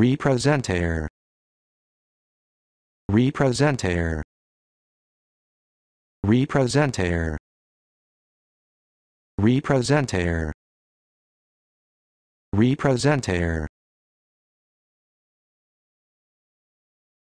representer representer representer representer representer